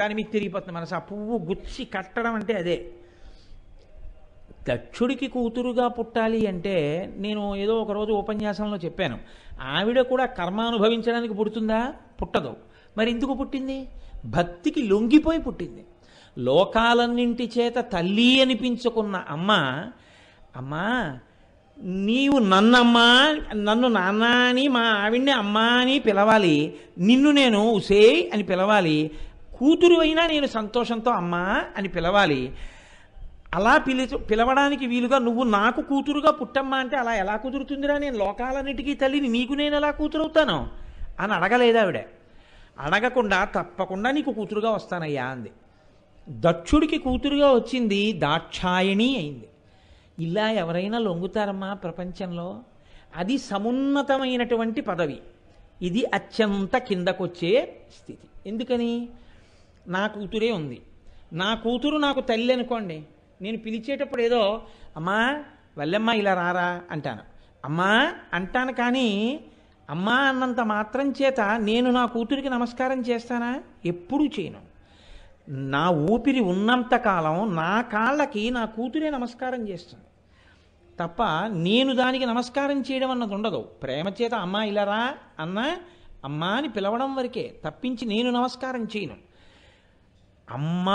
దాని మీద తిరిగిపోతుంది మనసు ఆ పువ్వు గుచ్చి కట్టడం అంటే అదే దక్షుడికి కూతురుగా పుట్టాలి అంటే నేను ఏదో ఒకరోజు ఉపన్యాసంలో చెప్పాను ఆవిడ కూడా కర్మ అనుభవించడానికి పుడుతుందా పుట్టదు మరి ఎందుకు పుట్టింది భక్తికి లొంగిపోయి పుట్టింది లోకాలన్నింటి చేత తల్లి అనిపించుకున్న అమ్మ అమ్మా నీవు నన్నమ్మా నన్ను నాన్న అని మా ఆవిడ్ని అమ్మ అని పిలవాలి నిన్ను నేను ఉసే అని పిలవాలి కూతురు అయినా నేను సంతోషంతో అమ్మా అని పిలవాలి అలా పిలి పిలవడానికి వీలుగా నువ్వు నాకు కూతురుగా పుట్టమ్మా అంటే అలా ఎలా కుదురుతుందిరా నేను లోకాలన్నిటికీ తల్లిని నీకు నేను ఎలా కూతురవుతాను అని అడగలేదు ఆవిడ అడగకుండా తప్పకుండా నీకు కూతురుగా వస్తానయ్యా అంది దక్షుడికి కూతురుగా వచ్చింది దాక్షాయణి అయింది ఇలా ఎవరైనా లొంగుతారమ్మా ప్రపంచంలో అది సమున్నతమైనటువంటి పదవి ఇది అత్యంత కిందకొచ్చే స్థితి ఎందుకని నా కూతురే ఉంది నా కూతురు నాకు తల్లి అనుకోండి నేను పిలిచేటప్పుడు ఏదో అమ్మా వల్లెమ్మ ఇలా రారా అంటాను అమ్మా అంటాను కానీ అమ్మా అన్నంత మాత్రం చేత నేను నా కూతురికి నమస్కారం చేస్తానా ఎప్పుడూ చేయను నా ఊపిరి ఉన్నంతకాలం నా కాళ్ళకి నా కూతురే నమస్కారం చేస్తుంది తప్ప నేను దానికి నమస్కారం చేయడం అన్నది ఉండదు ప్రేమ చేత అమ్మా ఇలా రా అన్న అమ్మా అని పిలవడం వరకే తప్పించి నేను నమస్కారం చేయను అమ్మ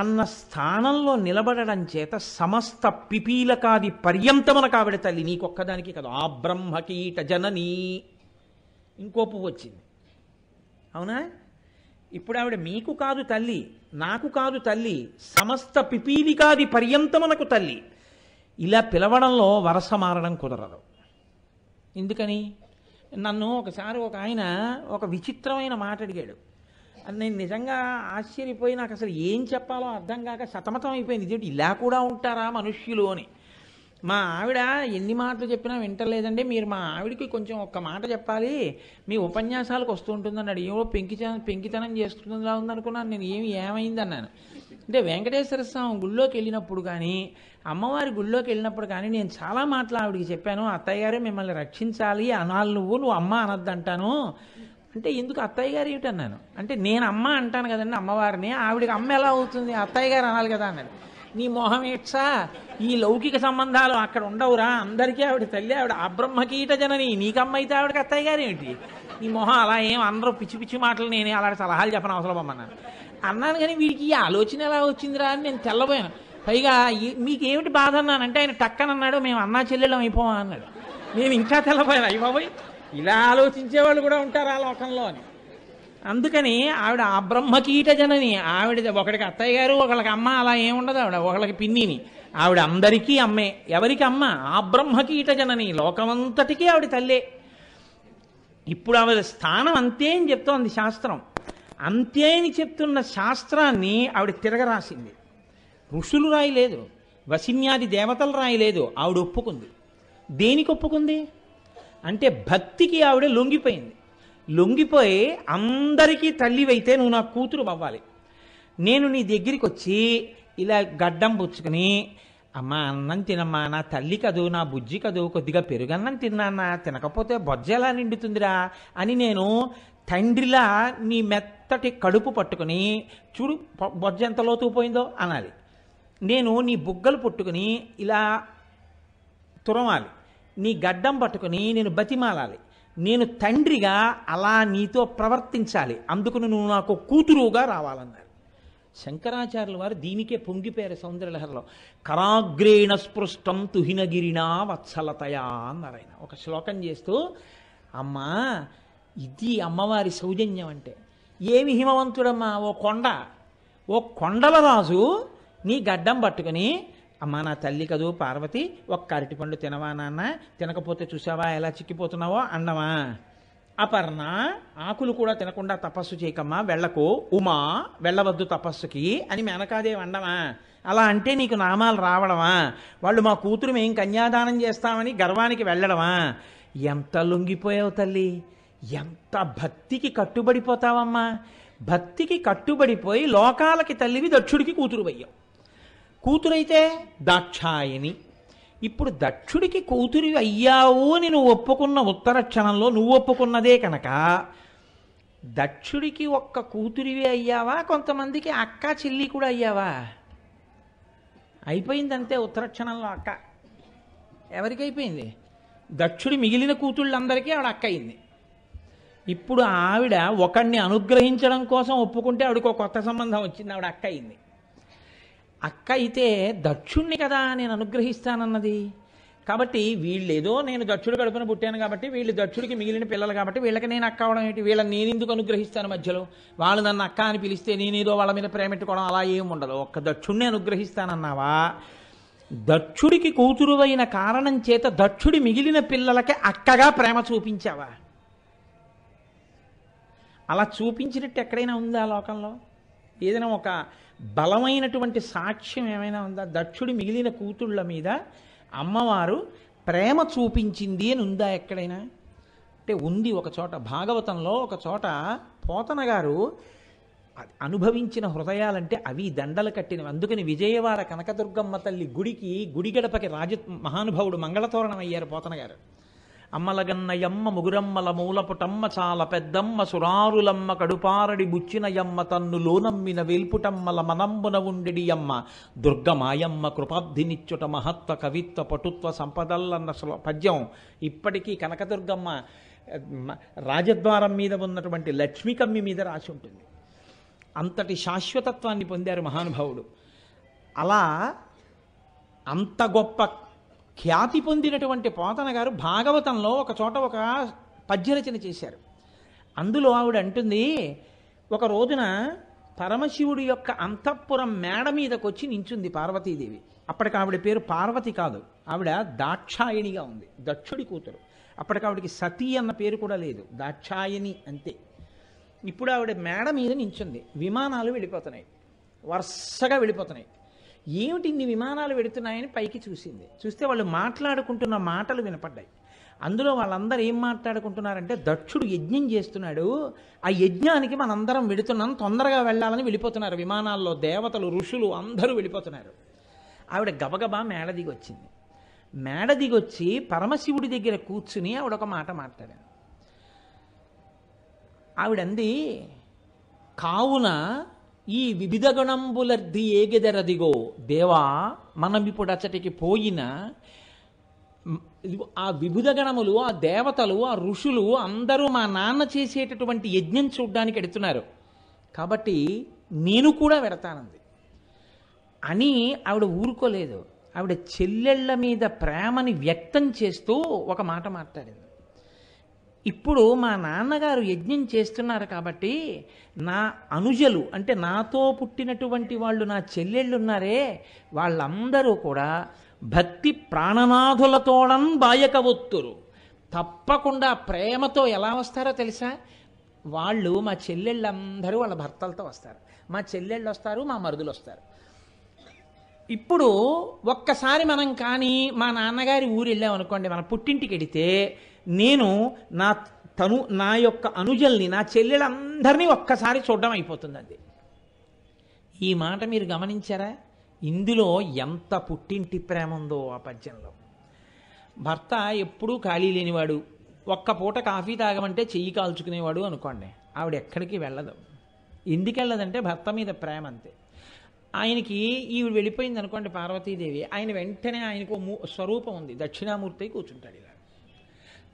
అన్న స్థానంలో నిలబడడం చేత సమస్త పిపీలకాది పర్యంతమున కావిడ తల్లి నీకొక్కదానికి కదా ఆ బ్రహ్మకీట జననీ ఇంకో పువ్వు వచ్చింది అవునా ఇప్పుడు ఆవిడ మీకు కాదు తల్లి నాకు కాదు తల్లి సమస్త పిపీలికాది పర్యంతమునకు తల్లి ఇలా పిలవడంలో వరస మారడం కుదరదు ఎందుకని నన్ను ఒకసారి ఒక ఆయన ఒక విచిత్రమైన మాట అడిగాడు నేను నిజంగా ఆశ్చర్యపోయి నాకు అసలు ఏం చెప్పాలో అర్థం కాక సతమతం అయిపోయింది ఇదేంటి ఇలా కూడా ఉంటారా మనుష్యులు అని మా ఆవిడ ఎన్ని మాటలు చెప్పినా వింటలేదండి మీరు మా ఆవిడకి కొంచెం ఒక్క మాట చెప్పాలి మీ ఉపన్యాసాలకు వస్తూ ఉంటుందన్నాడు ఏమో పెంకి పెంకితనం చేస్తుందా ఉందనుకున్నాను నేను ఏమి ఏమైంది అన్నాను అంటే వెంకటేశ్వర స్వామి గుళ్ళోకి వెళ్ళినప్పుడు కానీ అమ్మవారి గుళ్ళోకి వెళ్ళినప్పుడు కానీ నేను చాలా మాటలు ఆవిడకి చెప్పాను అత్తయ్య గారు మిమ్మల్ని రక్షించాలి అనాలి నువ్వు నువ్వు అమ్మ అనద్దంటాను అంటే ఎందుకు అత్తయ్య గారు అన్నాను అంటే నేను అమ్మ అంటాను కదండి అమ్మవారిని ఆవిడకి అమ్మ ఎలా అవుతుంది అత్తయ్య గారు అనాలి కదా అన్నాడు నీ మొహం ఏట్సా ఈ లౌకిక సంబంధాలు అక్కడ ఉండవురా అందరికీ ఆవిడ తల్లి ఆవిడ అబ్రహ్మకీట జనని నీకమ్మ అయితే ఆవిడకి అత్తయ్య గారు ఏంటి నీ మొహం అలా ఏం అందరూ పిచ్చి పిచ్చి మాటలు నేనే అలాంటి సలహాలు చెప్పను అవసరం అమ్మన్నాను అన్నాను కానీ వీడికి ఈ ఆలోచన ఎలా వచ్చిందిరా అని నేను తెల్లబోయాను పైగా మీకేమిటి బాధ అన్నానంటే ఆయన టక్కనన్నాడు మేము అన్నా చెల్లెళ్ళం అయిపోవా అన్నాడు మేము ఇంకా తెల్లబోయాను అయ్యి బాబోయ్ ఇలా ఆలోచించే వాళ్ళు కూడా ఉంటారు ఆ లోకంలో అని అందుకని ఆవిడ ఆ బ్రహ్మకీట జనని ఆవిడ ఒకడికి అత్తయ్య గారు ఒకళ్ళకి అమ్మ అలా ఏముండదు ఆవిడ ఒకళ్ళకి పిన్నిని ఆవిడ అందరికీ అమ్మే ఎవరికి అమ్మ ఆ బ్రహ్మకీట జనని లోకమంతటికీ ఆవిడ తల్లే ఇప్పుడు ఆవిడ స్థానం అంతే అని చెప్తోంది శాస్త్రం అంతే అని చెప్తున్న శాస్త్రాన్ని ఆవిడ తిరగరాసింది ఋషులు రాయలేదు వసిన్యాది దేవతలు రాయలేదు ఆవిడ ఒప్పుకుంది దేనికి ఒప్పుకుంది అంటే భక్తికి ఆవిడ లొంగిపోయింది లొంగిపోయి అందరికీ తల్లివైతే నువ్వు నా కూతురు అవ్వాలి నేను నీ దగ్గరికి వచ్చి ఇలా గడ్డం పుచ్చుకుని అమ్మ అన్నం తినమ్మా నా తల్లి కదూ నా బుజ్జి కదూ కొద్దిగా పెరుగన్నం తిన్నానా తినకపోతే బొజ్జ ఎలా నిండుతుందిరా అని నేను తండ్రిలా నీ మెత్తటి కడుపు పట్టుకుని చూడు బొజ్జ ఎంత లోతుకుపోయిందో అనాలి నేను నీ బుగ్గలు పుట్టుకుని ఇలా తురమాలి నీ గడ్డం పట్టుకుని నేను బతిమాలాలి నేను తండ్రిగా అలా నీతో ప్రవర్తించాలి అందుకు నువ్వు నాకు కూతురుగా రావాలన్నారు శంకరాచార్యుల వారు దీనికే పొంగిపోయారు సౌందర్యలహరిలో కరాగ్రేణ స్పృష్టం తుహినగిరినా వత్సలతయా అన్నారాయన ఒక శ్లోకం చేస్తూ అమ్మా ఇది అమ్మవారి సౌజన్యం అంటే ఏమి హిమవంతుడమ్మా ఓ కొండ ఓ కొండల రాజు నీ గడ్డం పట్టుకుని అమ్మా నా తల్లి కదూ పార్వతి ఒక్క అరటిపండు తినవా నాన్న తినకపోతే చూసావా ఎలా చిక్కిపోతున్నావో అన్నవా అపర్ణ ఆకులు కూడా తినకుండా తపస్సు చేయకమ్మా వెళ్ళకు ఉమా వెళ్ళవద్దు తపస్సుకి అని మెనకాదేవి అండమా అలా అంటే నీకు నామాలు రావడమా వాళ్ళు మా కూతురు మేం కన్యాదానం చేస్తామని గర్వానికి వెళ్ళడమా ఎంత లొంగిపోయావు తల్లి ఎంత భక్తికి కట్టుబడిపోతావమ్మా భక్తికి కట్టుబడిపోయి లోకాలకి తల్లివి దక్షుడికి కూతురు అయ్యావు కూతురైతే దాక్షాయని ఇప్పుడు దక్షుడికి కూతురి అయ్యావు అని నువ్వు ఒప్పుకున్న ఉత్తర క్షణంలో నువ్వు ఒప్పుకున్నదే కనుక దక్షుడికి ఒక్క కూతురివి అయ్యావా కొంతమందికి అక్క చెల్లి కూడా అయ్యావా అయిపోయిందంతే ఉత్తర క్షణంలో అక్క ఎవరికి అయిపోయింది దక్షుడి మిగిలిన కూతుళ్ళందరికీ ఆవిడ అక్క అయింది ఇప్పుడు ఆవిడ ఒకడిని అనుగ్రహించడం కోసం ఒప్పుకుంటే ఆవిడకు ఒక కొత్త సంబంధం వచ్చింది ఆవిడ అక్క అయింది అక్క అయితే దక్షుణ్ణి కదా నేను అనుగ్రహిస్తానన్నది కాబట్టి వీళ్ళేదో నేను దక్షుడు కడుపున పుట్టాను కాబట్టి వీళ్ళు దక్షుడికి మిగిలిన పిల్లలు కాబట్టి వీళ్ళకి నేను అక్క అవడం ఏంటి వీళ్ళని నేను ఎందుకు అనుగ్రహిస్తాను మధ్యలో వాళ్ళు నన్ను అక్క అని పిలిస్తే నేనేదో వాళ్ళ మీద ప్రేమెట్టుకోవడం అలా ఏమి ఉండదు ఒక్క దక్షుణ్ణి అనుగ్రహిస్తానన్నావా దక్షుడికి కూతురువైన కారణం చేత దక్షుడి మిగిలిన పిల్లలకి అక్కగా ప్రేమ చూపించావా అలా చూపించినట్టు ఎక్కడైనా ఉందా లోకంలో ఏదైనా ఒక బలమైనటువంటి సాక్ష్యం ఏమైనా ఉందా దక్షుడి మిగిలిన కూతుళ్ళ మీద అమ్మవారు ప్రేమ చూపించింది అని ఉందా ఎక్కడైనా అంటే ఉంది ఒక చోట భాగవతంలో ఒక చోట పోతన గారు అనుభవించిన హృదయాలంటే అవి దండలు కట్టినవి అందుకని విజయవాడ కనకదుర్గమ్మ తల్లి గుడికి గుడిగడపకి రాజ మహానుభావుడు మంగళతోరణం అయ్యారు పోతన గారు అమ్మలగన్నయమ్మ ముగురమ్మల మూలపుటమ్మ చాల పెద్దమ్మ సురారులమ్మ కడుపారడి బుచ్చినయమ్మ తన్ను లోనమ్మిన వేల్పుటమ్మల మనంబున ఉండెడియమ్మ దుర్గమాయమ్మ కృపాబ్ధినిచ్చుట మహత్వ కవిత్వ పటుత్వ సంపదల్లన్న పద్యం ఇప్పటికీ కనకదుర్గమ్మ రాజద్వారం మీద ఉన్నటువంటి లక్ష్మీకమ్మి మీద రాసి ఉంటుంది అంతటి శాశ్వతత్వాన్ని పొందారు మహానుభావుడు అలా అంత గొప్ప ఖ్యాతి పొందినటువంటి పోతన గారు భాగవతంలో ఒక చోట ఒక పద్యరచన చేశారు అందులో ఆవిడ అంటుంది ఒక రోజున పరమశివుడి యొక్క అంతఃపురం మేడ మీదకి వచ్చి నించుంది పార్వతీదేవి అప్పటికి ఆవిడ పేరు పార్వతి కాదు ఆవిడ దాక్షాయణిగా ఉంది దక్షుడి కూతురు అప్పటికి ఆవిడకి సతీ అన్న పేరు కూడా లేదు దాక్షాయణి అంతే ఇప్పుడు ఆవిడ మేడ మీద నించుంది విమానాలు వెళ్ళిపోతున్నాయి వరుసగా వెళ్ళిపోతున్నాయి ఏమిటి ఇన్ని విమానాలు పెడుతున్నాయని పైకి చూసింది చూస్తే వాళ్ళు మాట్లాడుకుంటున్న మాటలు వినపడ్డాయి అందులో వాళ్ళందరూ ఏం మాట్లాడుకుంటున్నారంటే దక్షుడు యజ్ఞం చేస్తున్నాడు ఆ యజ్ఞానికి మనందరం వెడుతున్నాం తొందరగా వెళ్ళాలని వెళ్ళిపోతున్నారు విమానాల్లో దేవతలు ఋషులు అందరూ వెళ్ళిపోతున్నారు ఆవిడ గబగబా మేడ దిగి వచ్చింది మేడ దిగొచ్చి పరమశివుడి దగ్గర కూర్చుని ఆవిడ ఒక మాట మాట్లాడాను ఆవిడంది కావున ఈ వివిధ గుణంబులర్ది ఏగెదరదిగో దేవా మనం ఇప్పుడు అచ్చటికి పోయిన ఆ వివిధ గణములు ఆ దేవతలు ఆ ఋషులు అందరూ మా నాన్న చేసేటటువంటి యజ్ఞం చూడ్డానికి ఎడుతున్నారు కాబట్టి నేను కూడా వెడతానంది అని ఆవిడ ఊరుకోలేదు ఆవిడ చెల్లెళ్ళ మీద ప్రేమని వ్యక్తం చేస్తూ ఒక మాట మాట్లాడింది ఇప్పుడు మా నాన్నగారు యజ్ఞం చేస్తున్నారు కాబట్టి నా అనుజలు అంటే నాతో పుట్టినటువంటి వాళ్ళు నా చెల్లెళ్ళున్నారే వాళ్ళందరూ కూడా భక్తి ప్రాణనాథులతోడం బాయకవత్తురు తప్పకుండా ప్రేమతో ఎలా వస్తారో తెలుసా వాళ్ళు మా చెల్లెళ్ళందరూ వాళ్ళ భర్తలతో వస్తారు మా చెల్లెళ్ళు వస్తారు మా మరుదులు వస్తారు ఇప్పుడు ఒక్కసారి మనం కానీ మా నాన్నగారి ఊరు వెళ్ళామనుకోండి మన పుట్టింటికి వెడితే నేను నా తను నా యొక్క అనుజల్ని నా చెల్లెలందరినీ ఒక్కసారి చూడడం అయిపోతుందండి ఈ మాట మీరు గమనించారా ఇందులో ఎంత పుట్టింటి ప్రేమ ఉందో ఆ పద్యంలో భర్త ఎప్పుడూ ఖాళీ లేనివాడు ఒక్క పూట కాఫీ తాగమంటే చెయ్యి కాల్చుకునేవాడు అనుకోండి ఆవిడ ఎక్కడికి వెళ్ళదు ఎందుకు వెళ్ళదంటే భర్త మీద ప్రేమ అంతే ఆయనకి ఈవిడ వెళ్ళిపోయింది అనుకోండి పార్వతీదేవి ఆయన వెంటనే ఆయనకు స్వరూపం ఉంది దక్షిణామూర్తి కూర్చుంటాడు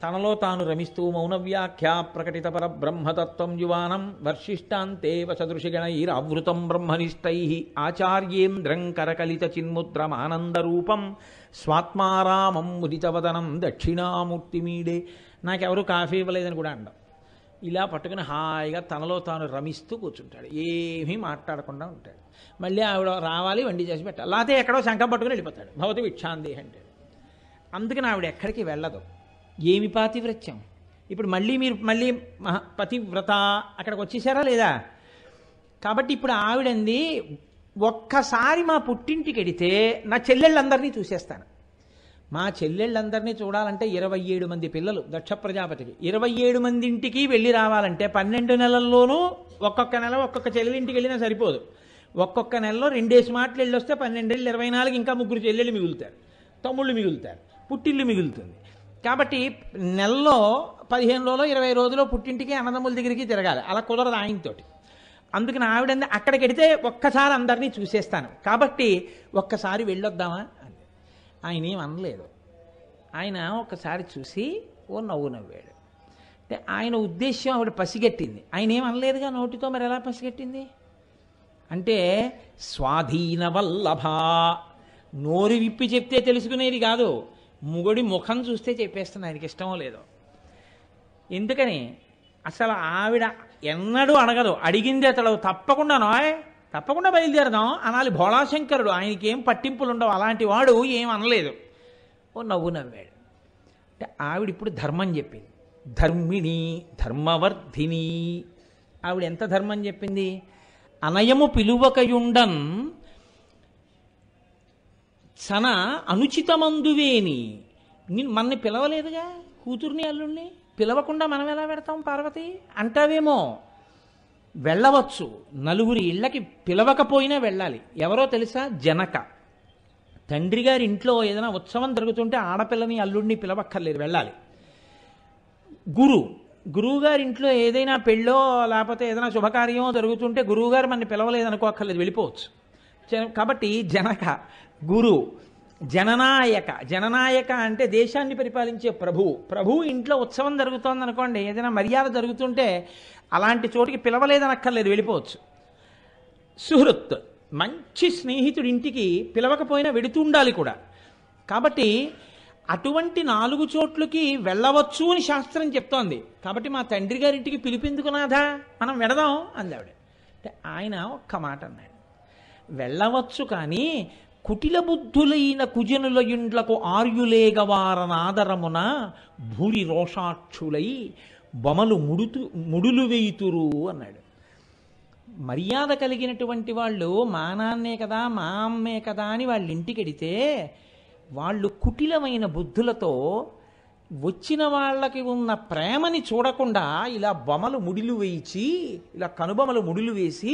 తనలో తాను రమిస్తూ మౌనవ్యాఖ్యా ప్రకటిత పర బ్రహ్మతత్వం యువానం వర్షిష్టాంతే వసదృషిగణైరావృతం బ్రహ్మనిష్టై ఆచార్యేంద్రం కరకలిత చిన్ముద్రమానందరూపం స్వాత్మారామం ఉదితవదనం దక్షిణామూర్తిమీడే నాకెవరు కాఫీ ఇవ్వలేదని కూడా అండం ఇలా పట్టుకుని హాయిగా తనలో తాను రమిస్తూ కూర్చుంటాడు ఏమీ మాట్లాడకుండా ఉంటాడు మళ్ళీ ఆవిడ రావాలి వండి చేసి పెట్టాలి లేకపోతే ఎక్కడో శంఖం పట్టుకుని వెళ్ళిపోతాడు భవతి విక్షాంతి అంటే అందుకని ఆవిడ ఎక్కడికి వెళ్ళదు ఏమి పాతివ్రత్యం ఇప్పుడు మళ్ళీ మీరు మళ్ళీ మహా పతివ్రత అక్కడికి వచ్చేసారా లేదా కాబట్టి ఇప్పుడు ఆవిడంది ఒక్కసారి మా పుట్టింటికి వెడితే నా చెల్లెళ్ళందరినీ చూసేస్తాను మా చెల్లెళ్ళందరినీ చూడాలంటే ఇరవై ఏడు మంది పిల్లలు దక్ష ప్రజాపతికి ఇరవై ఏడు మంది ఇంటికి వెళ్ళి రావాలంటే పన్నెండు నెలల్లోనూ ఒక్కొక్క నెల ఒక్కొక్క చెల్లెలింటికి వెళ్ళినా సరిపోదు ఒక్కొక్క నెలలో రెండేసి మాటలు వెళ్ళొస్తే పన్నెండేళ్ళు ఇరవై నాలుగు ఇంకా ముగ్గురు చెల్లెళ్ళు మిగులుతారు తమ్ముళ్ళు మిగులుతారు పుట్టిళ్ళు మిగులుతుంది కాబట్టి నెలలో పదిహేను రోజులు ఇరవై రోజులు పుట్టింటికి అన్నదమ్ముల దగ్గరికి తిరగాలి అలా కుదరదు ఆయనతోటి అందుకని ఆవిడ అక్కడికి వెడితే ఒక్కసారి అందరినీ చూసేస్తాను కాబట్టి ఒక్కసారి వెళ్ళొద్దామా అని ఆయన ఏం అనలేదు ఆయన ఒక్కసారి చూసి ఓ నవ్వు నవ్వాడు అంటే ఆయన ఉద్దేశ్యం ఆవిడ పసిగట్టింది ఆయన ఏం అనలేదుగా నోటితో మరి ఎలా పసిగట్టింది అంటే స్వాధీన వల్లభ నోరు విప్పి చెప్తే తెలుసుకునేది కాదు ముగుడి ముఖం చూస్తే చెప్పేస్తుంది ఆయనకి ఇష్టమో లేదో ఎందుకని అసలు ఆవిడ ఎన్నడూ అడగదు అడిగిందే అతడు తప్పకుండా తప్పకుండా బయలుదేరదాం అనాలి భోళాశంకరుడు ఆయనకి ఏం పట్టింపులు ఉండవు అలాంటి వాడు ఏం అనలేదు ఓ నవ్వు నవ్వాడు అంటే ఆవిడ ఇప్పుడు ధర్మం చెప్పింది ధర్మిణి ధర్మవర్ధిని ఆవిడ ఎంత ధర్మం చెప్పింది అనయము పిలువకయుండన్ సన అనుచితమందువేని నేను మనని పిలవలేదుగా కూతుర్ని అల్లుణ్ణి పిలవకుండా మనం ఎలా పెడతాం పార్వతి అంటావేమో వెళ్ళవచ్చు నలుగురి ఇళ్ళకి పిలవకపోయినా వెళ్ళాలి ఎవరో తెలుసా జనక తండ్రి గారి ఇంట్లో ఏదైనా ఉత్సవం జరుగుతుంటే ఆడపిల్లని అల్లుడిని పిలవక్కర్లేదు వెళ్ళాలి గురు గారి ఇంట్లో ఏదైనా పెళ్ళో లేకపోతే ఏదైనా శుభకార్యమో జరుగుతుంటే గురువుగారు మనని పిలవలేదు అనుకోక్కర్లేదు వెళ్ళిపోవచ్చు కాబట్టి జనక గురు జననాయక జననాయక అంటే దేశాన్ని పరిపాలించే ప్రభువు ప్రభువు ఇంట్లో ఉత్సవం జరుగుతోంది అనుకోండి ఏదైనా మర్యాద జరుగుతుంటే అలాంటి చోటికి పిలవలేదనక్కర్లేదు వెళ్ళిపోవచ్చు సుహృత్ మంచి స్నేహితుడి ఇంటికి పిలవకపోయినా వెడుతూ ఉండాలి కూడా కాబట్టి అటువంటి నాలుగు చోట్లకి వెళ్ళవచ్చు అని శాస్త్రం చెప్తోంది కాబట్టి మా తండ్రి గారింటికి పిలిపిందుకునాదా మనం వెడదాం అందావిడ ఆయన ఒక్క మాట అన్నాడు వెళ్ళవచ్చు కానీ కుటిల బుద్ధులైన కుజనుల ఇండ్లకు ఆర్యులేగవారనాదరమున భూరి రోషాక్షులై బొమలు ముడుతు ముడులు వేయుతురు అన్నాడు మర్యాద కలిగినటువంటి వాళ్ళు మా నాన్నే కదా మా అమ్మే కదా అని వాళ్ళ ఇంటికెడితే వాళ్ళు కుటిలమైన బుద్ధులతో వచ్చిన వాళ్ళకి ఉన్న ప్రేమని చూడకుండా ఇలా బొమలు ముడిలు వేయించి ఇలా కనుబొమలు ముడిలు వేసి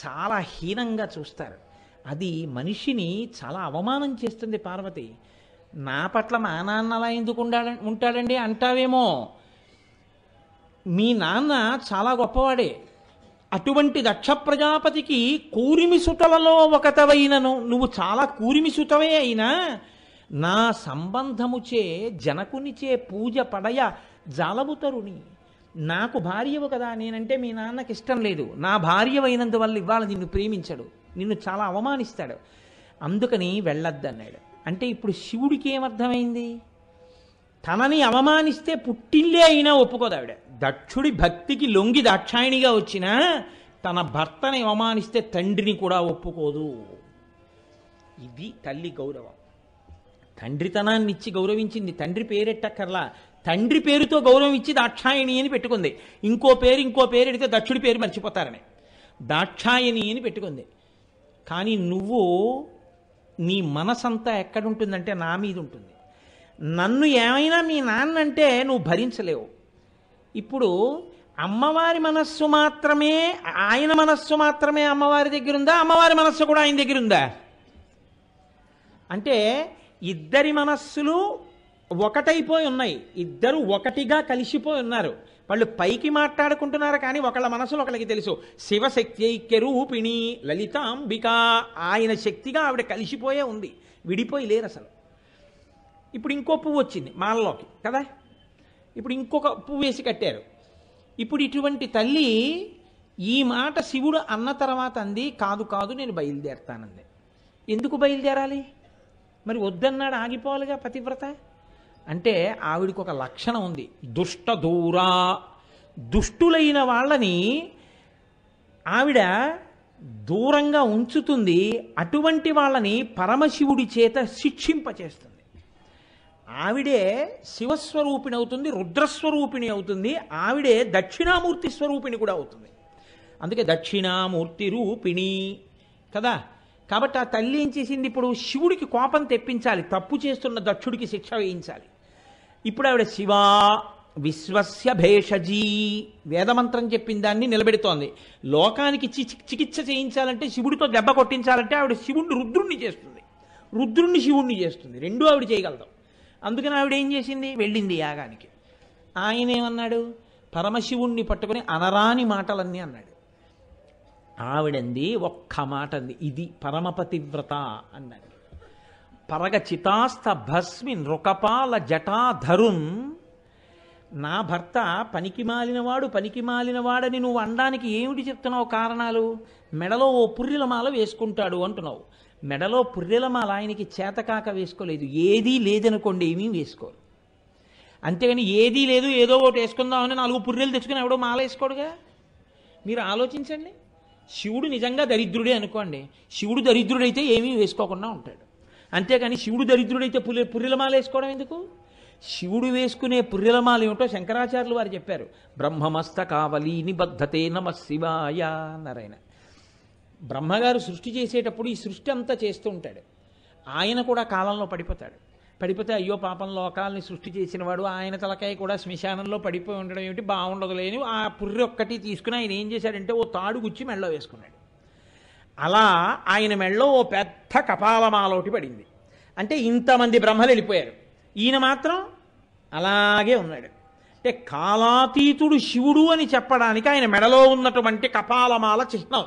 చాలా హీనంగా చూస్తారు అది మనిషిని చాలా అవమానం చేస్తుంది పార్వతి నా పట్ల మా నాన్న అలా ఎందుకు ఉంటాడండి అంటావేమో మీ నాన్న చాలా గొప్పవాడే అటువంటి దక్ష ప్రజాపతికి కూరిమి సుతలలో ఒకతవైనను నువ్వు చాలా కూరిమి సుతవే అయినా నా సంబంధముచే జనకునిచే పూజ పడయ జాలవుతరుని నాకు భార్యవు కదా నేనంటే మీ నాన్నకి ఇష్టం లేదు నా భార్యవైనందు వల్ల ఇవాళ నిన్ను ప్రేమించడు నిన్ను చాలా అవమానిస్తాడు అందుకని అన్నాడు అంటే ఇప్పుడు శివుడికి ఏమర్థమైంది తనని అవమానిస్తే పుట్టిల్లే అయినా ఒప్పుకోదావిడ దక్షుడి భక్తికి లొంగి దాక్షాయణిగా వచ్చిన తన భర్తని అవమానిస్తే తండ్రిని కూడా ఒప్పుకోదు ఇది తల్లి గౌరవం తండ్రితనాన్ని ఇచ్చి గౌరవించింది తండ్రి పేరెట్టక్కర్లా తండ్రి పేరుతో గౌరవం ఇచ్చి దాక్షాయణి అని పెట్టుకుంది ఇంకో పేరు ఇంకో పేరు అడిగితే దక్షుడి పేరు మర్చిపోతారని దాక్షాయణి అని పెట్టుకుంది కానీ నువ్వు నీ మనసంతా ఎక్కడుంటుందంటే నా మీద ఉంటుంది నన్ను ఏమైనా మీ నాన్న అంటే నువ్వు భరించలేవు ఇప్పుడు అమ్మవారి మనస్సు మాత్రమే ఆయన మనస్సు మాత్రమే అమ్మవారి దగ్గర ఉందా అమ్మవారి మనస్సు కూడా ఆయన దగ్గర ఉందా అంటే ఇద్దరి మనస్సులు ఒకటైపోయి ఉన్నాయి ఇద్దరు ఒకటిగా కలిసిపోయి ఉన్నారు వాళ్ళు పైకి మాట్లాడుకుంటున్నారు కానీ ఒకళ్ళ మనసులో ఒకళ్ళకి తెలుసు శివశక్తి ఐక్యరూపిణి లలితాంబిక ఆయన శక్తిగా ఆవిడ కలిసిపోయే ఉంది విడిపోయి లేరు అసలు ఇప్పుడు ఇంకో పువ్వు వచ్చింది మాలలోకి కదా ఇప్పుడు ఇంకొక పువ్వు వేసి కట్టారు ఇప్పుడు ఇటువంటి తల్లి ఈ మాట శివుడు అన్న తర్వాత అంది కాదు కాదు నేను బయలుదేరతానంది ఎందుకు బయలుదేరాలి మరి వద్దన్నాడు ఆగిపోవాలిగా పతివ్రత అంటే ఆవిడికి ఒక లక్షణం ఉంది దుష్ట దూరా దుష్టులైన వాళ్ళని ఆవిడ దూరంగా ఉంచుతుంది అటువంటి వాళ్ళని పరమశివుడి చేత శిక్షింపచేస్తుంది ఆవిడే శివస్వరూపిణి అవుతుంది రుద్రస్వరూపిణి అవుతుంది ఆవిడే దక్షిణామూర్తి స్వరూపిణి కూడా అవుతుంది అందుకే దక్షిణామూర్తి రూపిణి కదా కాబట్టి ఆ తల్లి ఏం చేసింది ఇప్పుడు శివుడికి కోపం తెప్పించాలి తప్పు చేస్తున్న దక్షుడికి శిక్ష వేయించాలి ఇప్పుడు ఆవిడ శివ విశ్వస్య భేషజీ వేదమంత్రం చెప్పిన దాన్ని నిలబెడుతోంది లోకానికి చికిత్స చేయించాలంటే శివుడితో దెబ్బ కొట్టించాలంటే ఆవిడ శివుణ్ణి రుద్రుణ్ణి చేస్తుంది రుద్రుణ్ణి శివుణ్ణి చేస్తుంది రెండూ ఆవిడ చేయగలదాం అందుకని ఆవిడ ఏం చేసింది వెళ్ళింది యాగానికి ఆయన ఏమన్నాడు పరమశివుణ్ణి పట్టుకుని అనరాని మాటలన్నీ అన్నాడు ఆవిడంది ఒక్క మాట అంది ఇది పరమపతివ్రత అన్నది పరగ చితాస్త భస్మి నృకపాల జటాధరున్ నా భర్త పనికి మాలినవాడు పనికి మాలినవాడని నువ్వు అనడానికి ఏమిటి చెప్తున్నావు కారణాలు మెడలో ఓ పుర్రెలమాల వేసుకుంటాడు అంటున్నావు మెడలో పుర్రెలమాల ఆయనకి చేతకాక వేసుకోలేదు ఏదీ లేదనుకోండి ఏమీ వేసుకోరు అంతేగాని ఏదీ లేదు ఏదో ఒకటి వేసుకుందామని నాలుగు పుర్రెలు తెచ్చుకుని ఎవడో మాల వేసుకోడుగా మీరు ఆలోచించండి శివుడు నిజంగా దరిద్రుడే అనుకోండి శివుడు దరిద్రుడైతే ఏమీ వేసుకోకుండా ఉంటాడు అంతేకాని శివుడు దరిద్రుడైతే పులి పుర్రెలమాల వేసుకోవడం ఎందుకు శివుడు వేసుకునే పుర్రెలమాలు ఏమిటో శంకరాచార్యులు వారు చెప్పారు బ్రహ్మమస్త కావలి నిబద్ధతే నమ శివాయ అన్నారాయన బ్రహ్మగారు సృష్టి చేసేటప్పుడు ఈ సృష్టి అంతా చేస్తూ ఉంటాడు ఆయన కూడా కాలంలో పడిపోతాడు పడిపోతే అయ్యో పాపం లోకాలని సృష్టి చేసినవాడు ఆయన తలకాయ కూడా శ్మశానంలో పడిపోయి ఉండడం ఏమిటి బాగుండదులేని ఆ పుర్రె ఒక్కటి తీసుకుని ఆయన ఏం చేశాడంటే ఓ తాడు గుచ్చి మెళ్ళో వేసుకున్నాడు అలా ఆయన మెళ్ళో ఓ పెద్ద కపాలమాలోటి పడింది అంటే ఇంతమంది బ్రహ్మలు వెళ్ళిపోయారు ఈయన మాత్రం అలాగే ఉన్నాడు అంటే కాలాతీతుడు శివుడు అని చెప్పడానికి ఆయన మెడలో ఉన్నటువంటి కపాలమాల చిహ్నం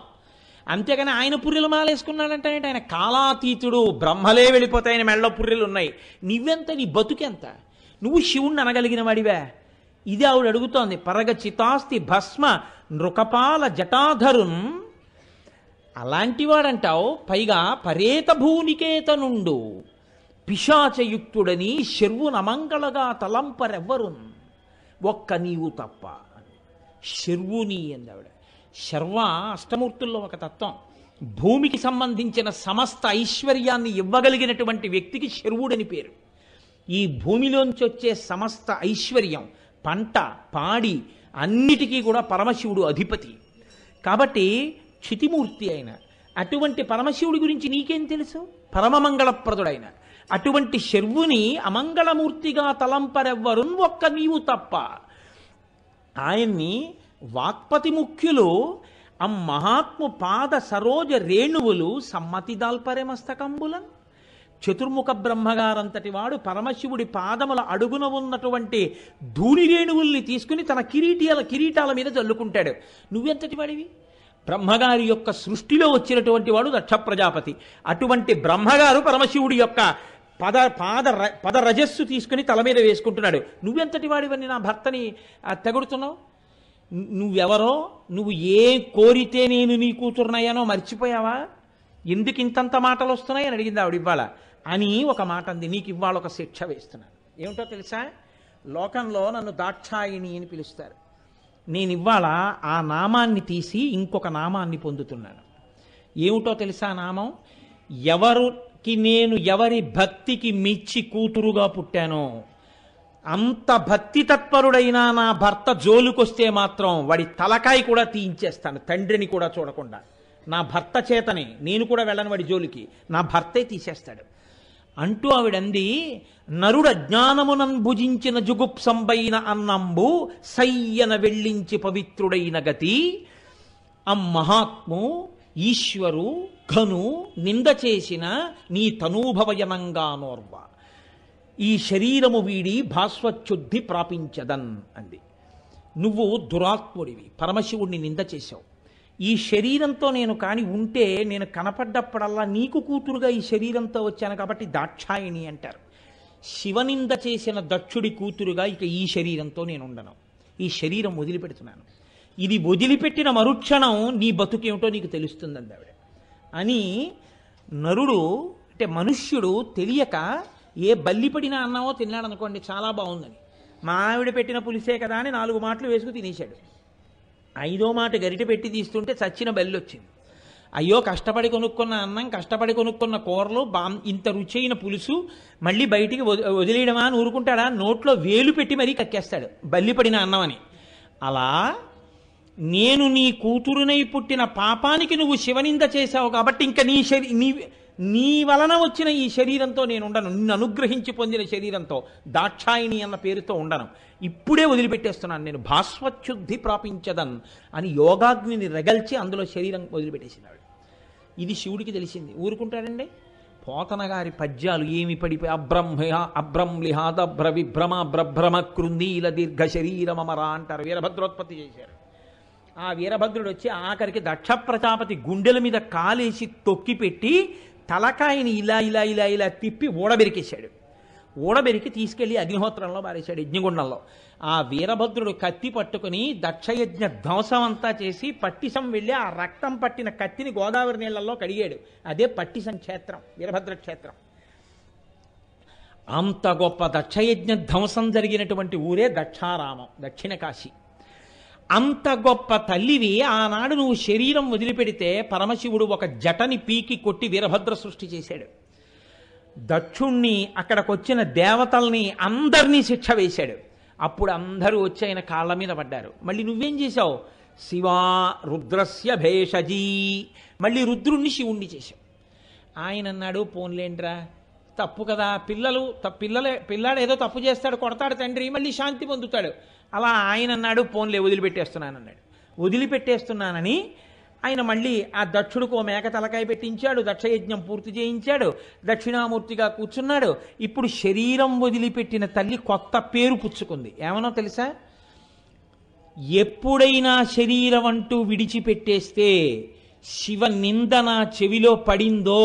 అంతేగాని ఆయన పుర్రెలు మాలేసుకున్నాడంటే ఆయన కాలాతీతుడు బ్రహ్మలే వెళ్ళిపోతాయి ఆయన మెళ్ళ పుర్రెలు ఉన్నాయి నువ్వెంత నీ బతుకెంత నువ్వు శివుణ్ణి అనగలిగిన వాడివే ఇది ఆవిడ అడుగుతోంది పరగ చితాస్తి భస్మ నృకపాల జటాధరున్ అలాంటివాడంటావు పైగా పరేత భూనికేతనుండు పిశాచయుక్తుడని నమంగళగా తలంపరెవ్వరు ఒక్క నీవు తప్ప శర్వుని ఆవిడ శర్వ అష్టమూర్తుల్లో ఒక తత్వం భూమికి సంబంధించిన సమస్త ఐశ్వర్యాన్ని ఇవ్వగలిగినటువంటి వ్యక్తికి శర్వుడని పేరు ఈ భూమిలోంచి వచ్చే సమస్త ఐశ్వర్యం పంట పాడి అన్నిటికీ కూడా పరమశివుడు అధిపతి కాబట్టి క్షితిమూర్తి అయిన అటువంటి పరమశివుడి గురించి నీకేం తెలుసు పరమమంగళప్రదుడైన అటువంటి శర్వుని అమంగళమూర్తిగా తలంపరెవ్వరు ఒక్క నీవు తప్ప ఆయన్ని వాక్పతి ముఖ్యులు ఆ మహాత్మ పాద సరోజ రేణువులు సమ్మతి దాల్పరే మస్తకంబులన్ చతుర్ముఖ బ్రహ్మగారంతటి వాడు పరమశివుడి పాదముల అడుగున ఉన్నటువంటి ధూళి రేణువుల్ని తీసుకుని తన కిరీటాల కిరీటాల మీద చల్లుకుంటాడు నువ్వెంతటి వాడివి బ్రహ్మగారి యొక్క సృష్టిలో వచ్చినటువంటి వాడు దక్ష ప్రజాపతి అటువంటి బ్రహ్మగారు పరమశివుడి యొక్క పద పాద పద రజస్సు తీసుకుని తల మీద వేసుకుంటున్నాడు నువ్వెంతటి వాడివన్నీ నా భర్తని తెగుడుతున్నావు నువ్వెవరో నువ్వు ఏ కోరితే నేను నీ కూతురునయ్యానో మర్చిపోయావా ఎందుకు ఇంతంత మాటలు వస్తున్నాయని అని అడిగింది ఆవిడ ఇవ్వాల అని ఒక మాట అంది నీకు ఇవ్వాల ఒక శిక్ష వేస్తున్నాను ఏమిటో తెలుసా లోకంలో నన్ను దాక్షాయిణి అని పిలుస్తారు నేను ఇవ్వాళ ఆ నామాన్ని తీసి ఇంకొక నామాన్ని పొందుతున్నాను ఏమిటో తెలుసా నామం ఎవరికి నేను ఎవరి భక్తికి మిచ్చి కూతురుగా పుట్టానో అంత భక్తి తత్పరుడైన నా భర్త జోలుకొస్తే మాత్రం వాడి తలకాయ కూడా తీయించేస్తాను తండ్రిని కూడా చూడకుండా నా భర్త చేతనే నేను కూడా వెళ్ళను వాడి జోలికి నా భర్తే తీసేస్తాడు అంటూ ఆవిడంది నరుడ జ్ఞానమునం భుజించిన జుగుప్సంబైన అన్నంబు సయ్యన వెళ్ళించి పవిత్రుడైన గతి ఆ మహాత్ము ఈశ్వరు ఘను నింద చేసిన నీ తనూభవయనంగా నోర్వా ఈ శరీరము వీడి భాస్వచ్ఛుద్ధి ప్రాపించదన్ అంది నువ్వు దురాత్ముడివి పరమశివుణ్ణి నింద చేశావు ఈ శరీరంతో నేను కాని ఉంటే నేను కనపడ్డప్పుడల్లా నీకు కూతురుగా ఈ శరీరంతో వచ్చాను కాబట్టి దాక్షాయిణి అంటారు శివనింద చేసిన దక్షుడి కూతురుగా ఇక ఈ శరీరంతో నేను ఉండను ఈ శరీరం వదిలిపెడుతున్నాను ఇది వదిలిపెట్టిన మరుక్షణం నీ బతుకేమిటో నీకు తెలుస్తుందండి ఆవిడ అని నరుడు అంటే మనుష్యుడు తెలియక ఏ బల్లిపడిన అన్నమో తిన్నాడు అనుకోండి చాలా బాగుందని మా ఆవిడ పెట్టిన పులిసే కదా అని నాలుగు మాటలు వేసుకు తినేశాడు ఐదో మాట గరిట పెట్టి తీస్తుంటే చచ్చిన బల్లి వచ్చింది అయ్యో కష్టపడి కొనుక్కున్న అన్నం కష్టపడి కొనుక్కున్న కూరలు బా ఇంత రుచి అయిన పులుసు మళ్ళీ బయటికి వదిలేయడమా అని ఊరుకుంటాడా నోట్లో వేలు పెట్టి మరీ కక్కేస్తాడు బల్లి పడిన అన్నం అని అలా నేను నీ కూతురునై పుట్టిన పాపానికి నువ్వు శివనింద చేశావు కాబట్టి ఇంకా నీ శరీ నీ నీ వలన వచ్చిన ఈ శరీరంతో నేను ఉండను నిన్ను అనుగ్రహించి పొందిన శరీరంతో దాక్షాయిని అన్న పేరుతో ఉండను ఇప్పుడే వదిలిపెట్టేస్తున్నాను నేను భాస్వశుద్ధి ప్రాపించదన్ అని యోగాగ్నిని రగల్చి అందులో శరీరం వదిలిపెట్టేసినాడు ఇది శివుడికి తెలిసింది ఊరుకుంటాడండి పోతనగారి పద్యాలు ఏమి పడిపోయి అబ్రహ్మ అబ్రహ్లిహాద బ్రభ్రమ కృందీల దీర్ఘ శరీరమరా అంటారు వీరభద్రోత్పత్తి చేశారు ఆ వీరభద్రుడు వచ్చి ఆఖరికి దక్ష ప్రజాపతి గుండెల మీద కాలేసి తొక్కి పెట్టి తలకాయని ఇలా ఇలా ఇలా ఇలా తిప్పి ఊడబెరికేశాడు ఊడబెరికి తీసుకెళ్లి అగ్నిహోత్రంలో మారేశాడు యజ్ఞగుండంలో ఆ వీరభద్రుడు కత్తి పట్టుకుని దక్షయజ్ఞ ధ్వంసం అంతా చేసి పట్టిసం వెళ్ళి ఆ రక్తం పట్టిన కత్తిని గోదావరి నీళ్లలో కడిగాడు అదే పట్టిసం క్షేత్రం వీరభద్ర క్షేత్రం అంత గొప్ప దక్షయజ్ఞ ధ్వంసం జరిగినటువంటి ఊరే దక్షారామం దక్షిణ కాశీ అంత గొప్ప తల్లివి ఆనాడు నువ్వు శరీరం వదిలిపెడితే పరమశివుడు ఒక జటని పీకి కొట్టి వీరభద్ర సృష్టి చేశాడు దక్షుణ్ణి అక్కడికొచ్చిన దేవతల్ని అందరినీ శిక్ష వేశాడు అప్పుడు అందరూ వచ్చి ఆయన కాళ్ళ మీద పడ్డారు మళ్ళీ నువ్వేం చేశావు శివా రుద్రస్య భేషజీ మళ్ళీ రుద్రుణ్ణి శివుణ్ణి చేశావు ఆయన అన్నాడు పోన్లేండ్రా తప్పు కదా పిల్లలు పిల్లలే పిల్లాడు ఏదో తప్పు చేస్తాడు కొడతాడు తండ్రి మళ్ళీ శాంతి పొందుతాడు అలా ఆయన అన్నాడు పోన్లే అన్నాడు వదిలిపెట్టేస్తున్నానని ఆయన మళ్ళీ ఆ దక్షుడికి ఓ మేక తలకాయ పెట్టించాడు దక్షయజ్ఞం పూర్తి చేయించాడు దక్షిణామూర్తిగా కూర్చున్నాడు ఇప్పుడు శరీరం వదిలిపెట్టిన తల్లి కొత్త పేరు పుచ్చుకుంది ఏమనో తెలుసా ఎప్పుడైనా శరీరం అంటూ విడిచిపెట్టేస్తే శివ నింద నా చెవిలో పడిందో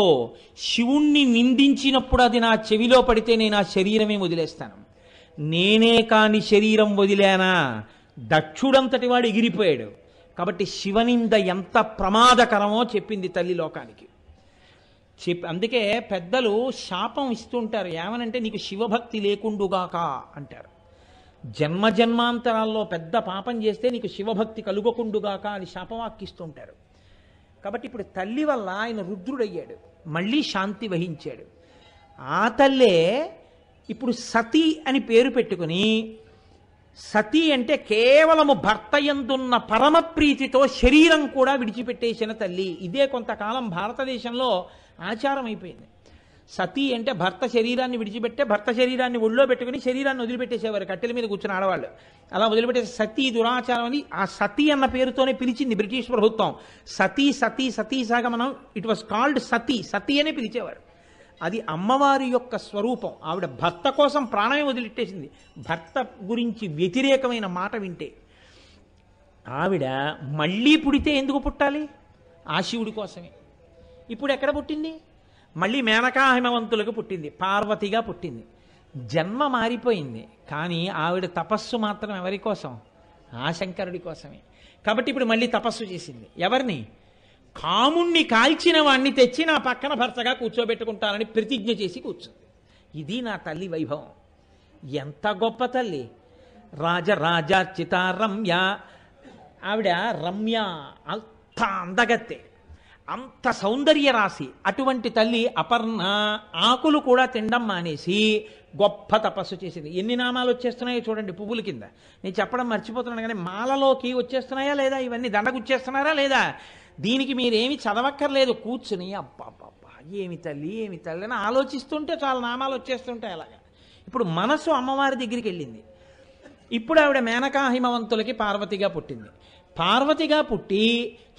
శివుణ్ణి నిందించినప్పుడు అది నా చెవిలో పడితే నేను ఆ శరీరమే వదిలేస్తాను నేనే కాని శరీరం వదిలేనా దక్షుడంతటి వాడు ఎగిరిపోయాడు కాబట్టి శివనింద ఎంత ప్రమాదకరమో చెప్పింది తల్లి లోకానికి చెప్ అందుకే పెద్దలు శాపం ఇస్తుంటారు ఏమనంటే నీకు శివభక్తి లేకుండుగాక అంటారు జన్మ జన్మాంతరాల్లో పెద్ద పాపం చేస్తే నీకు శివభక్తి కలుగకుండుగాక అని శాపవాక్కిస్తుంటారు కాబట్టి ఇప్పుడు తల్లి వల్ల ఆయన రుద్రుడయ్యాడు మళ్ళీ శాంతి వహించాడు ఆ తల్లే ఇప్పుడు సతీ అని పేరు పెట్టుకుని సతీ అంటే కేవలము భర్త ఎందున్న పరమప్రీతితో శరీరం కూడా విడిచిపెట్టేసిన తల్లి ఇదే కొంతకాలం భారతదేశంలో ఆచారం అయిపోయింది సతీ అంటే భర్త శరీరాన్ని విడిచిపెట్టే భర్త శరీరాన్ని ఒళ్ళో పెట్టుకుని శరీరాన్ని వదిలిపెట్టేసేవారు కట్టెల మీద కూర్చుని ఆడవాళ్ళు అలా వదిలిపెట్టే సతీ దురాచారం అని ఆ సతీ అన్న పేరుతోనే పిలిచింది బ్రిటిష్ ప్రభుత్వం సతీ సతీ సతీ మనం it was called sati sati అనే పిలిచేవారు అది అమ్మవారి యొక్క స్వరూపం ఆవిడ భర్త కోసం ప్రాణమే వదిలిట్టేసింది భర్త గురించి వ్యతిరేకమైన మాట వింటే ఆవిడ మళ్ళీ పుడితే ఎందుకు పుట్టాలి ఆ శివుడి కోసమే ఇప్పుడు ఎక్కడ పుట్టింది మళ్ళీ మేనకా హిమవంతులకు పుట్టింది పార్వతిగా పుట్టింది జన్మ మారిపోయింది కానీ ఆవిడ తపస్సు మాత్రం ఎవరి కోసం ఆ శంకరుడి కోసమే కాబట్టి ఇప్పుడు మళ్ళీ తపస్సు చేసింది ఎవరిని కాముణ్ణి కాల్చిన వాణ్ణి తెచ్చి నా పక్కన భర్తగా కూర్చోబెట్టుకుంటానని ప్రతిజ్ఞ చేసి కూర్చుంది ఇది నా తల్లి వైభవం ఎంత గొప్ప తల్లి రాజార్చిత రమ్య ఆవిడ రమ్య అంత అందగత్తె అంత సౌందర్య రాశి అటువంటి తల్లి అపర్ణ ఆకులు కూడా తినడం మానేసి గొప్ప తపస్సు చేసింది ఎన్ని నామాలు వచ్చేస్తున్నాయో చూడండి పువ్వుల కింద నేను చెప్పడం మర్చిపోతున్నాను కానీ మాలలోకి వచ్చేస్తున్నాయా లేదా ఇవన్నీ దండకు వచ్చేస్తున్నారా లేదా దీనికి మీరేమి చదవక్కర్లేదు కూర్చుని అబ్బాబ్బా ఏమి తల్లి ఏమి తల్లి అని ఆలోచిస్తుంటే చాలా నామాలు వచ్చేస్తుంటాయి అలాగా ఇప్పుడు మనసు అమ్మవారి దగ్గరికి వెళ్ళింది ఇప్పుడు ఆవిడ మేనకాహిమవంతులకి పార్వతిగా పుట్టింది పార్వతిగా పుట్టి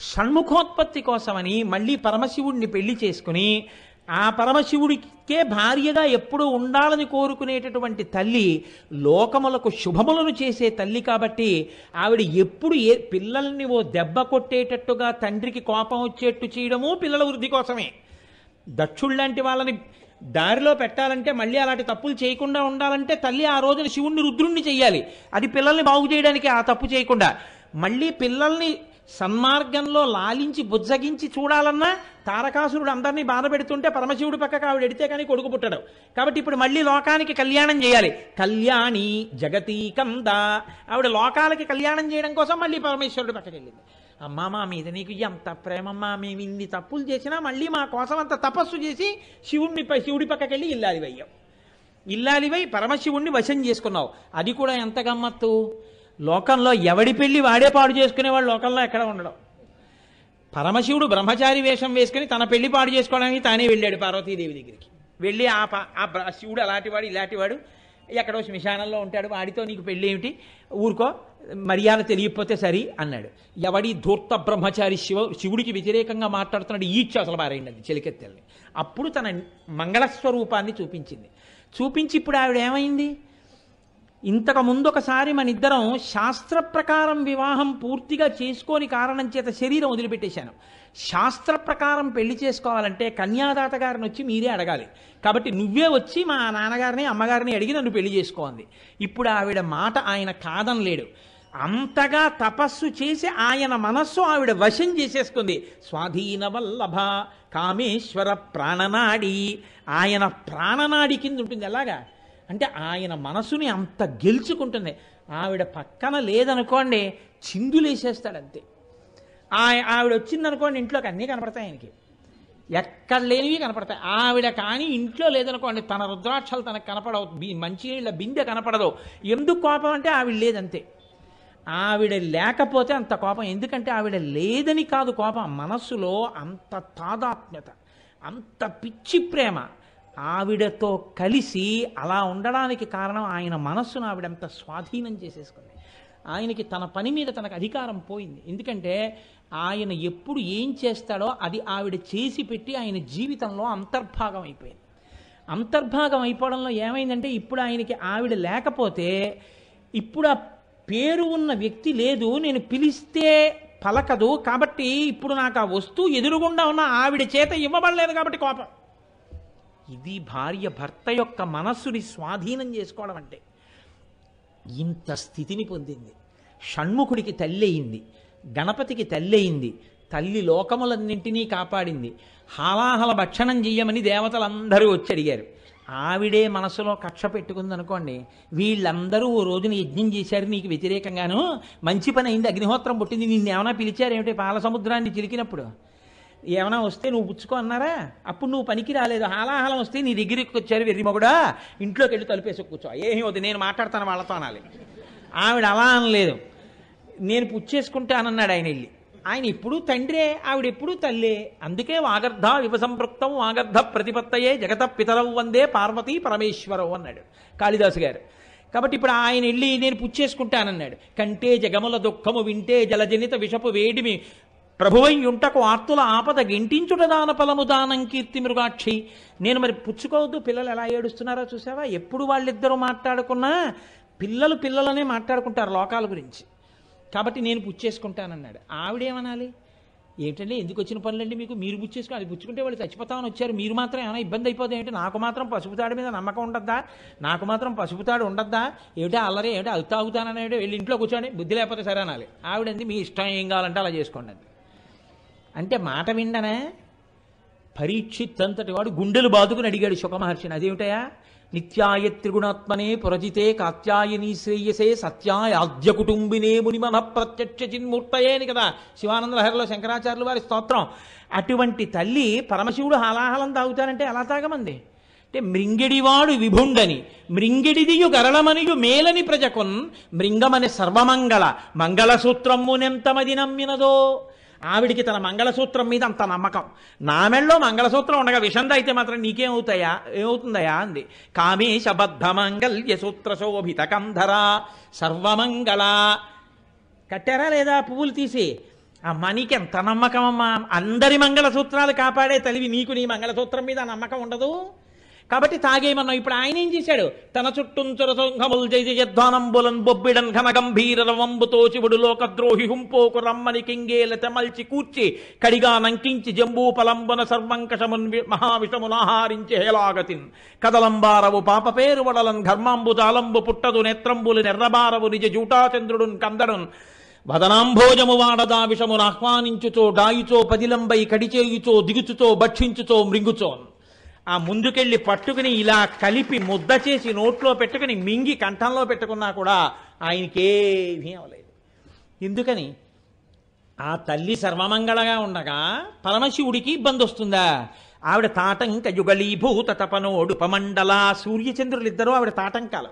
షణ్ముఖోత్పత్తి కోసమని మళ్ళీ పరమశివుణ్ణి పెళ్లి చేసుకుని ఆ పరమశివుడికే భార్యగా ఎప్పుడూ ఉండాలని కోరుకునేటటువంటి తల్లి లోకములకు శుభములను చేసే తల్లి కాబట్టి ఆవిడ ఎప్పుడు ఏ పిల్లల్ని ఓ దెబ్బ కొట్టేటట్టుగా తండ్రికి కోపం వచ్చేట్టు చేయడము పిల్లల వృద్ధి కోసమే దక్షుళ్ళంటి వాళ్ళని దారిలో పెట్టాలంటే మళ్ళీ అలాంటి తప్పులు చేయకుండా ఉండాలంటే తల్లి ఆ రోజున శివుణ్ణి రుద్రుణ్ణి చేయాలి అది పిల్లల్ని బాగు చేయడానికి ఆ తప్పు చేయకుండా మళ్ళీ పిల్లల్ని సన్మార్గంలో లాలించి బుజ్జగించి చూడాలన్నా తారకాసురుడు అందరినీ బాధ పెడుతుంటే పరమశివుడు పక్కకు ఆవిడ ఎడితే కానీ కొడుకు పుట్టడం కాబట్టి ఇప్పుడు మళ్ళీ లోకానికి కళ్యాణం చేయాలి కళ్యాణి జగతీ కంద ఆవిడ లోకాలకి కళ్యాణం చేయడం కోసం మళ్ళీ పరమేశ్వరుడు పక్కకి వెళ్ళింది అమ్మా మా మీద నీకు ఎంత ప్రేమమ్మా మేము ఇన్ని తప్పులు చేసినా మళ్ళీ మా కోసం అంత తపస్సు చేసి శివుడిని శివుడి పక్కకి వెళ్ళి ఇల్లాలివయ్యాం ఇల్లాలివై పరమశివుణ్ణి వశం చేసుకున్నావు అది కూడా ఎంత గమ్మత్తు లోకంలో ఎవడి పెళ్లి వాడే పాడు చేసుకునేవాడు లోకంలో ఎక్కడ ఉండడం పరమశివుడు బ్రహ్మచారి వేషం వేసుకుని తన పెళ్లి పాడు చేసుకోవడానికి తానే వెళ్ళాడు పార్వతీదేవి దగ్గరికి వెళ్ళి ఆ ఆ శివుడు అలాంటివాడు ఇలాంటివాడు ఎక్కడో శ్మశానంలో ఉంటాడు వాడితో నీకు పెళ్ళి ఏమిటి ఊరుకో మర్యాద తెలియకపోతే సరి అన్నాడు ఎవడి ధూర్త బ్రహ్మచారి శివ శివుడికి వ్యతిరేకంగా మాట్లాడుతున్నాడు ఈడ్చు అసలు బారైంది అది చెలికెత్తల్ని అప్పుడు తన మంగళస్వరూపాన్ని చూపించింది చూపించి ఇప్పుడు ఆవిడ ఏమైంది ఇంతకుముందు ఒకసారి మన ఇద్దరం శాస్త్ర ప్రకారం వివాహం పూర్తిగా చేసుకోని కారణం చేత శరీరం వదిలిపెట్టేశాను శాస్త్ర ప్రకారం పెళ్లి చేసుకోవాలంటే కన్యాదాత గారిని వచ్చి మీరే అడగాలి కాబట్టి నువ్వే వచ్చి మా నాన్నగారిని అమ్మగారిని అడిగి నన్ను పెళ్లి చేసుకోవాలి ఇప్పుడు ఆవిడ మాట ఆయన కాదనలేడు అంతగా తపస్సు చేసి ఆయన మనస్సు ఆవిడ వశం చేసేసుకుంది స్వాధీన వల్లభ కామేశ్వర ప్రాణనాడి ఆయన ప్రాణనాడి కింద ఉంటుంది ఎలాగా అంటే ఆయన మనసుని అంత గెలుచుకుంటుంది ఆవిడ పక్కన లేదనుకోండి చిందులేసేస్తాడు అంతే ఆవిడ వచ్చిందనుకోండి ఇంట్లోకి అన్నీ కనపడతాయి ఆయనకి ఎక్కడ లేనివి కనపడతాయి ఆవిడ కానీ ఇంట్లో లేదనుకోండి తన రుద్రాక్షలు తనకు కనపడవు మంచినీళ్ళ బిందె కనపడదు ఎందుకు కోపం అంటే ఆవిడ లేదంతే ఆవిడ లేకపోతే అంత కోపం ఎందుకంటే ఆవిడ లేదని కాదు కోపం మనస్సులో అంత తాదాత్మ్యత అంత పిచ్చి ప్రేమ ఆవిడతో కలిసి అలా ఉండడానికి కారణం ఆయన మనస్సును ఆవిడంత స్వాధీనం చేసేసుకుంది ఆయనకి తన పని మీద తనకు అధికారం పోయింది ఎందుకంటే ఆయన ఎప్పుడు ఏం చేస్తాడో అది ఆవిడ చేసి పెట్టి ఆయన జీవితంలో అంతర్భాగం అయిపోయింది అంతర్భాగం అయిపోవడంలో ఏమైందంటే ఇప్పుడు ఆయనకి ఆవిడ లేకపోతే ఇప్పుడు ఆ పేరు ఉన్న వ్యక్తి లేదు నేను పిలిస్తే పలకదు కాబట్టి ఇప్పుడు నాకు ఆ వస్తువు ఎదురుగుండా ఉన్న ఆవిడ చేత ఇవ్వబడలేదు కాబట్టి కోపం ఇది భార్య భర్త యొక్క మనస్సుని స్వాధీనం చేసుకోవడం అంటే ఇంత స్థితిని పొందింది షణ్ముఖుడికి తల్లి అయింది గణపతికి తల్లి అయింది తల్లి లోకములన్నింటినీ కాపాడింది హాలాహల భక్షణం చెయ్యమని దేవతలందరూ వచ్చి అడిగారు ఆవిడే మనసులో కక్ష పెట్టుకుందనుకోండి వీళ్ళందరూ ఓ రోజున యజ్ఞం చేశారు నీకు వ్యతిరేకంగాను మంచి పని అయింది అగ్నిహోత్రం పుట్టింది నిన్నేమైనా పిలిచారేమిటి పాల సముద్రాన్ని చిలికినప్పుడు ఏమైనా వస్తే నువ్వు పుచ్చుకో అన్నారా అప్పుడు నువ్వు పనికి రాలేదు హాలాహలం వస్తే నీ దగ్గరికి వచ్చారు వెర్రి మగుడా ఇంట్లోకి వెళ్ళి తలుపేసి కూర్చో ఏమి వద్దు నేను మాట్లాడతాను వాళ్ళతో అనాలి ఆవిడ అలా అనలేదు నేను పుచ్చేసుకుంటానన్నాడు ఆయన వెళ్ళి ఆయన ఎప్పుడూ తండ్రే ఆవిడ ఎప్పుడూ తల్లే అందుకే వాగర్ధ విపసంపృక్తం వాగర్ధ ప్రతిపత్తయే జగత పితరవు వందే పార్వతి పరమేశ్వరవు అన్నాడు కాళిదాసు గారు కాబట్టి ఇప్పుడు ఆయన వెళ్ళి నేను పుచ్చేసుకుంటానన్నాడు కంటే జగముల దుఃఖము వింటే జలజనిత విషపు వేడిమి ప్రభువయ్యుంటకు ఆర్తుల ఆపద గింటించుట దాన ఫలము దానం కీర్తి మృగాక్షి నేను మరి పుచ్చుకోవద్దు పిల్లలు ఎలా ఏడుస్తున్నారో చూసావా ఎప్పుడు వాళ్ళిద్దరూ మాట్లాడుకున్నా పిల్లలు పిల్లలనే మాట్లాడుకుంటారు లోకాల గురించి కాబట్టి నేను పుచ్చేసుకుంటానన్నాడు ఆవిడేమనాలి ఏమిటండి ఎందుకు వచ్చిన పనులండి మీకు మీరు పుచ్చేసుకో అది పుచ్చుకుంటే వాళ్ళు చచ్చిపోతామని వచ్చారు మీరు మాత్రం ఏమైనా ఇబ్బంది అయిపోతుంది ఏమిటి నాకు మాత్రం పసుపుతాడు మీద నమ్మకం ఉండద్దా నాకు మాత్రం పసుపుతాడు ఉండద్దా ఏమిటి అల్లరి ఏమిటి అది ఏమిటి వెళ్ళి ఇంట్లో కూర్చోండి బుద్ధి లేకపోతే సరే అనాలి ఆవిడంది మీ ఇష్టం ఏం కావాలంటే అలా చేసుకోండి అంటే మాట విండనే పరీక్షిత్తంతటి వాడు గుండెలు బాదుకుని అడిగాడు శుకమహర్షిని అదేమిటయా నిత్యాయ త్రిగుణాత్మనే పురజితే కాత్యాయని శ్రేయసే సత్యాయ ఆద్య కుటుంబినే మన ప్రత్యక్ష చిన్మూర్తయే అని కదా శివానంద లహరిలో శంకరాచార్యులు వారి స్తోత్రం అటువంటి తల్లి పరమశివుడు హలాహలం తాగుతానంటే అలా తాగమంది అంటే మృంగిడివాడు విభుండని మృంగిడిదియు గరళమనియు మేలని ప్రజకున్ మృంగమని సర్వమంగళ మంగళసూత్రమ్మునెంతమది నమ్మినదో ఆవిడికి తన మంగళసూత్రం మీద అంత నమ్మకం నా మెళ్ళో మంగళసూత్రం ఉండగా విషంద అయితే మాత్రం నీకేమవుతాయా ఏమవుతుందయా అంది కామే శబద్ధ మంగళ్య సూత్ర శోభిత కంధర సర్వమంగళ కట్టారా లేదా పువ్వులు తీసి అమ్మా ఎంత నమ్మకం అమ్మా అందరి మంగళసూత్రాలు కాపాడే తలివి నీకు నీ మంగళసూత్రం మీద నమ్మకం ఉండదు కాబట్టి తాగేయమన్నాం ఇప్పుడు ఆయన ఏం చేశాడు తన చుట్టూంచుర సొంఘములు చేసి బొబ్బిడన్ ఘమ గంభీర శివుడు లోకద్రోహి హుంపోకు రమ్మని కింగేల తెమల్చి కూర్చి కడిగా నంకించి పలంబున సర్వంకషమున్ మహావిషమునాహారించి హేలాగతిన్ కదలంబారవు పాప పేరు వడలన్ ఘర్మాంబు జాలంబు పుట్టదు నేత్రంబులు నెర్రబారవు నిజ జూటాచంద్రుడున్ కందడున్ వదనాంభోజము వాడదా విషమును ఆహ్వానించుచో డాయిచో పదిలంబై కడిచేయుచో దిగుచుచో భక్షించుచో మృంగుచోన్ ఆ ముందుకెళ్ళి పట్టుకుని ఇలా కలిపి ముద్ద చేసి నోట్లో పెట్టుకుని మింగి కంఠంలో పెట్టుకున్నా కూడా ఆయనకేమీ అవలేదు ఎందుకని ఆ తల్లి సర్వమంగళగా ఉండగా పరమశివుడికి ఇబ్బంది వస్తుందా ఆవిడ తాటంక యుగళీభూత తపనోడుపమండల సూర్యచంద్రులు ఇద్దరు ఆవిడ తాటంకాలు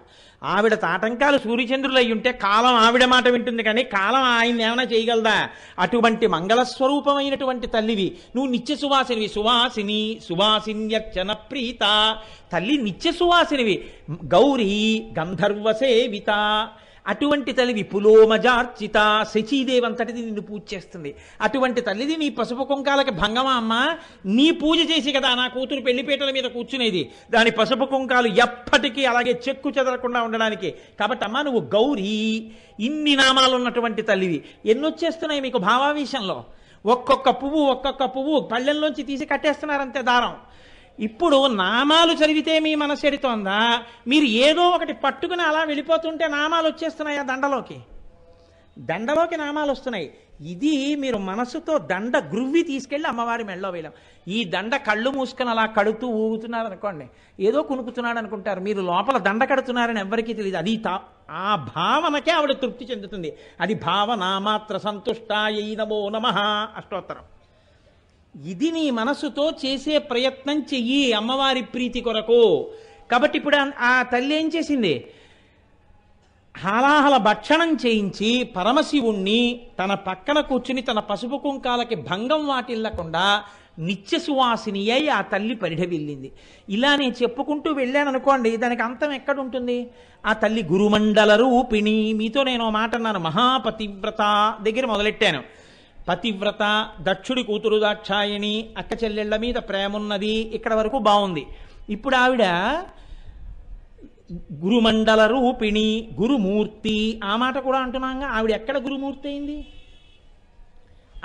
ఆవిడ తాటంకాలు సూర్యచంద్రులు అయి ఉంటే కాలం ఆవిడ మాట వింటుంది కానీ కాలం ఆయన ఏమైనా చేయగలదా అటువంటి మంగళస్వరూపమైనటువంటి తల్లివి నువ్వు నిత్య సువాసినివి సువాసిని సువాసిన్యర్చన ప్రీత తల్లి నిత్య సువాసినివి గౌరీ గంధర్వసేవిత అటువంటి తల్లివి పులోమజార్చిత శచీదేవి అంతటిది నిన్ను పూజ చేస్తుంది అటువంటి తల్లిది నీ పసుపు కుంకాలకి భంగమా అమ్మ నీ పూజ చేసి కదా నా కూతురు పెళ్లిపీటల మీద కూర్చునేది దాని పసుపు కుంకాలు ఎప్పటికీ అలాగే చెక్కు చెదరకుండా ఉండడానికి కాబట్టి అమ్మ నువ్వు గౌరీ ఇన్ని నామాలు ఉన్నటువంటి తల్లివి ఎన్నొచ్చేస్తున్నాయి మీకు భావావేశంలో ఒక్కొక్క పువ్వు ఒక్కొక్క పువ్వు పళ్ళెంలోంచి తీసి కట్టేస్తున్నారంతే దారం ఇప్పుడు నామాలు చదివితే మీ మనసు ఎడుతోందా మీరు ఏదో ఒకటి పట్టుకుని అలా వెళ్ళిపోతుంటే నామాలు వచ్చేస్తున్నాయా దండలోకి దండలోకి నామాలు వస్తున్నాయి ఇది మీరు మనసుతో దండ గ్రువ్వి తీసుకెళ్ళి అమ్మవారి మెళ్ళో వేయడం ఈ దండ కళ్ళు మూసుకొని అలా కడుతూ ఊగుతున్నారు అనుకోండి ఏదో కునుకుతున్నాడు అనుకుంటారు మీరు లోపల దండ కడుతున్నారని ఎవరికీ తెలియదు అది తా ఆ భావనకే ఆవిడ తృప్తి చెందుతుంది అది భావన మాత్ర సంతుష్టాయ నమో నమ అష్టోత్తరం ఇది నీ మనసుతో చేసే ప్రయత్నం చెయ్యి అమ్మవారి ప్రీతి కొరకు కాబట్టి ఇప్పుడు ఆ తల్లి ఏం చేసింది హాలాహల భక్షణం చేయించి పరమశివుణ్ణి తన పక్కన కూర్చుని తన పసుపు కుంకాలకి భంగం వాటిల్లకుండా నిత్య సువాసిని అయి ఆ తల్లి పరిఢవిల్లింది ఇలా నేను చెప్పుకుంటూ వెళ్ళాను అనుకోండి దానికి అంతం ఎక్కడుంటుంది ఆ తల్లి గురుమండల రూపిణి మీతో నేను మాట అన్నాను మహాపతివ్రత దగ్గర మొదలెట్టాను పతివ్రత దక్షుడి కూతురు దాక్షాయిణి అక్క చెల్లెళ్ల మీద ప్రేమున్నది ఇక్కడ వరకు బాగుంది ఇప్పుడు ఆవిడ గురుమండల రూపిణి గురుమూర్తి ఆ మాట కూడా అంటున్నాగా ఆవిడ ఎక్కడ గురుమూర్తి అయింది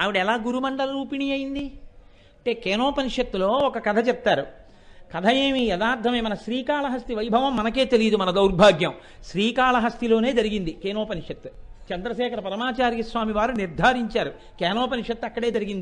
ఆవిడ ఎలా గురుమండల రూపిణి అయింది అంటే కేనోపనిషత్తులో ఒక కథ చెప్తారు కథ ఏమి యథార్థమే మన శ్రీకాళహస్తి వైభవం మనకే తెలియదు మన దౌర్భాగ్యం శ్రీకాళహస్తిలోనే జరిగింది కేనోపనిషత్తు చంద్రశేఖర పరమాచార్య స్వామి వారు నిర్ధారించారు కేనోపనిషత్తు అక్కడే జరిగింది